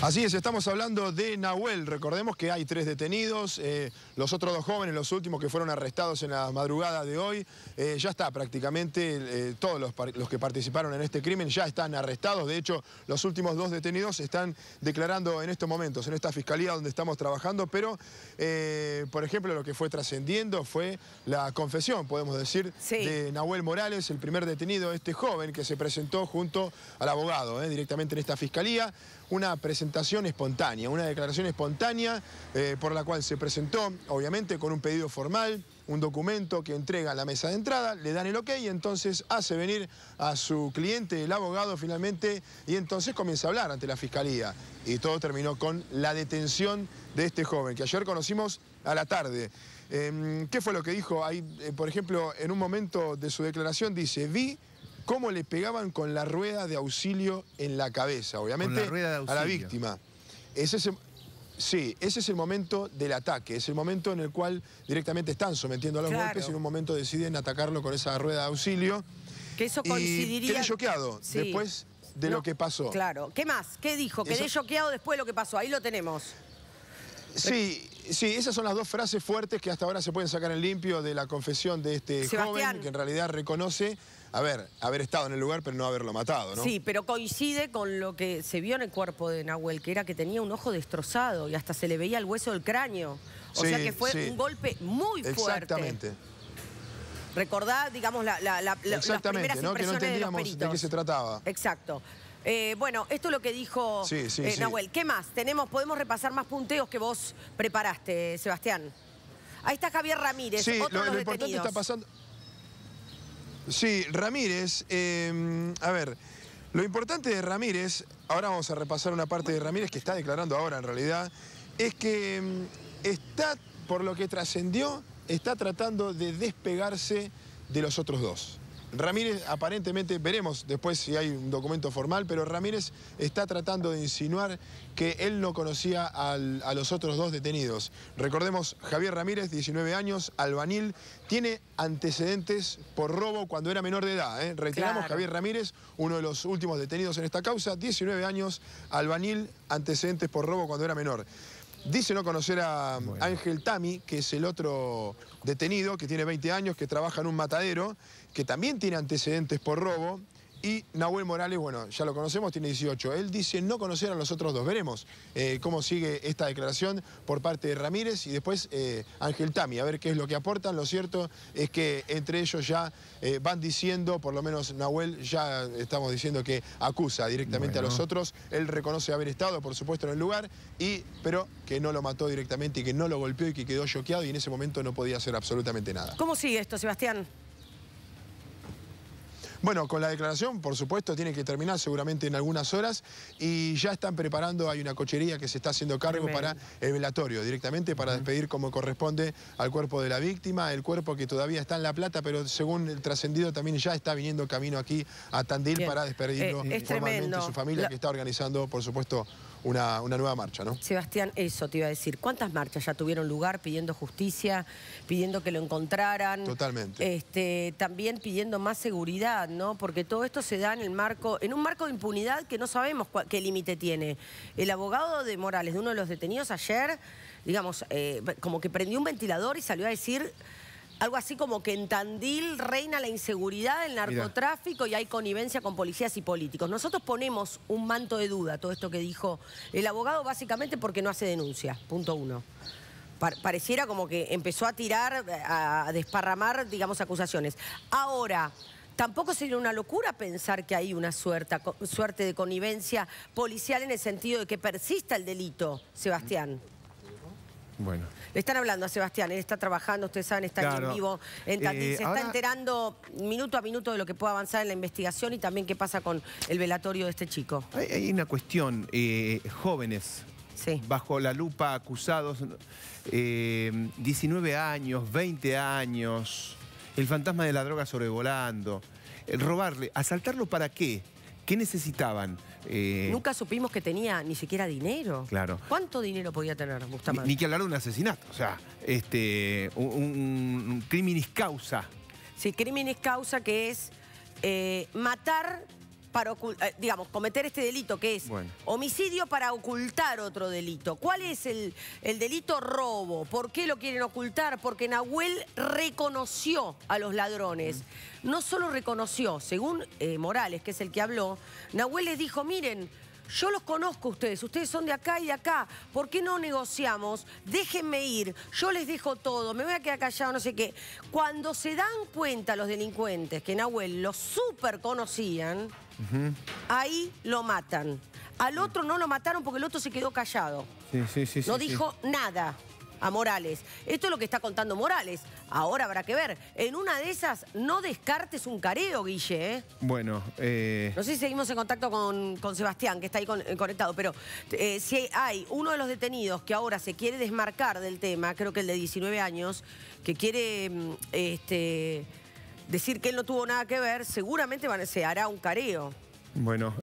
Así es, estamos hablando de Nahuel. Recordemos que hay tres detenidos. Eh, los otros dos jóvenes, los últimos que fueron arrestados en la madrugada de hoy, eh, ya está prácticamente eh, todos los, que participaron en este crimen ya están arrestados. De hecho, los últimos dos detenidos están declarando en estos momentos, en esta fiscalía donde estamos trabajando. Pero, por ejemplo, lo que fue trascendiendo fue la confesión, podemos decir, de Nahuel Morales, el primer detenido, este joven que se presentó junto al abogado directamente en esta fiscalía una presentación espontánea, una declaración espontánea eh, por la cual se presentó, obviamente, con un pedido formal, un documento que entrega a la mesa de entrada, le dan el ok y entonces hace venir a su cliente, el abogado finalmente, y entonces comienza a hablar ante la fiscalía. Y todo terminó con la detención de este joven, que ayer conocimos a la tarde. Em, ¿Qué fue lo que dijo? Ahí, eh, por ejemplo, en un momento de su declaración dice, vi cómo le pegaban con la rueda de auxilio en la cabeza, obviamente, a la víctima. sí, ese es el momento del ataque, es el momento en el cual directamente están sometiendo a los golpes y en un momento deciden atacarlo con esa rueda de auxilio. Que eso coincidiría... Y quedé choqueado después de lo que pasó. Claro. ¿Qué más? ¿Qué dijo? Quedé eso... después de lo que pasó. Ahí lo tenemos. Sí, Sí, esas son las dos frases fuertes que hasta ahora se pueden sacar en limpio de la confesión de este joven, que en realidad reconoce haber, haber estado en el lugar pero no haberlo matado, ¿no? Sí, pero coincide con lo que se vio en el cuerpo de Nahuel, que era que tenía un ojo destrozado y hasta se le veía el hueso del cráneo. O sea que fue un golpe muy fuerte. Exactamente. Recordá, digamos, la, la, las primeras que no entendíamos de, de qué se trataba. Exacto. Eh, bueno, esto es lo que dijo eh, Nahuel. ¿Qué más? Tenemos, podemos repasar más punteos que vos preparaste, Sebastián. Ahí está Javier Ramírez, sí, otro de los Sí, Ramírez, em, a ver, lo importante de Ramírez, ahora vamos a repasar una parte de Ramírez que está declarando ahora en realidad, es que em, está, por lo que trascendió, está tratando de despegarse de los otros dos. Ramírez aparentemente, veremos después si hay un documento formal, pero Ramírez está tratando de insinuar que él no conocía a los otros dos detenidos. Recordemos, Javier Ramírez, 19 años, albanil, tiene antecedentes por robo cuando era menor de edad. ¿eh? Javier Ramírez, uno de los últimos detenidos en esta causa, 19 años, albanil, antecedentes por robo cuando era menor. Dice no conocer a Ángel Tami, que es el otro detenido, que tiene 20 años, que trabaja en un matadero, que también tiene antecedentes por robo. Y Nahuel Morales, bueno, ya lo conocemos, tiene 18. Él dice no conocer a los otros dos. Veremos eh, cómo sigue esta declaración por parte de Ramírez y después eh, Ángel Tami, a ver qué es lo que aportan. Lo cierto es que entre ellos ya eh, van diciendo, por lo menos Nahuel ya estamos diciendo que acusa directamente a los otros. Él reconoce haber estado, por supuesto, en el lugar, y, pero que no lo mató directamente y que no lo golpeó y que quedó choqueado y en ese momento no podía hacer absolutamente nada. ¿Cómo sigue esto, Sebastián? Bueno, con la declaración, por supuesto, tiene que terminar seguramente en algunas horas y ya están preparando, hay una cochería que se está haciendo cargo para el velatorio, directamente para despedir como corresponde al cuerpo de la víctima, el cuerpo que todavía está en La Plata, pero según el trascendido también ya está viniendo camino aquí a Tandil para despedirlo eh, formalmente su familia que está organizando, por supuesto, una, nueva marcha, ¿no? Sebastián, eso te iba a decir. ¿Cuántas marchas ya tuvieron lugar pidiendo justicia, pidiendo que lo encontraran? Totalmente. Este, también pidiendo más seguridad, ¿no? Porque todo esto se da en el marco, en un marco de impunidad que no sabemos qué límite tiene. El abogado de Morales, de uno de los detenidos ayer, digamos, eh, como que prendió un ventilador y salió a decir algo así como que en Tandil reina la inseguridad, el narcotráfico y hay connivencia con policías y políticos. Nosotros ponemos un manto de duda todo esto que dijo el abogado básicamente porque no hace denuncia, punto uno pareciera como que empezó a tirar, a desparramar, digamos, acusaciones. Ahora, tampoco sería una locura pensar que hay una suerte de connivencia policial en el sentido de que persista el delito, Sebastián. Bueno. Le están hablando a Sebastián, él está trabajando, ustedes saben, está en vivo eh, se está enterando minuto a minuto de lo que puede avanzar en la investigación y también qué pasa con el velatorio de este chico. Hay, una cuestión, eh, jóvenes, sí. bajo la lupa acusados, 19 eh, años, 20 años, el fantasma de la droga sobrevolando, robarle, ¿asaltarlo para qué? ¿Qué necesitaban? Eh, Nunca supimos que tenía ni siquiera dinero. Claro. ¿Cuánto dinero podía tener Bustamante? Ni, que hablar de un asesinato, o sea, este, un, un, es causa. Sí, es causa que es eh, matar para eh, digamos, cometer este delito que es homicidio para ocultar otro delito. ¿Cuál es el, el delito robo? ¿Por qué lo quieren ocultar? Porque Nahuel reconoció a los ladrones. No solo reconoció, según eh, Morales, que es el que habló, Nahuel les dijo, miren, yo los conozco ustedes, ustedes son de acá y de acá, ¿por qué no negociamos? Déjenme ir, yo les dejo todo, me voy a quedar callado, no sé qué. Cuando se dan cuenta los delincuentes que Nahuel lo súper conocían, ahí lo matan. Al otro no lo mataron porque el otro se quedó callado. No dijo nada a Morales. Esto es lo que está contando Morales. Ahora habrá que ver. En una de esas, no descartes un careo, Guille. ¿eh? Bueno. Eh... No sé si seguimos en contacto con, con Sebastián, que está ahí eh, conectado, pero eh, si hay uno de los detenidos que ahora se quiere desmarcar del tema, creo que el de 19 años, que quiere... Mm, este, decir que él no tuvo nada que ver, seguramente se hará un careo. Bueno,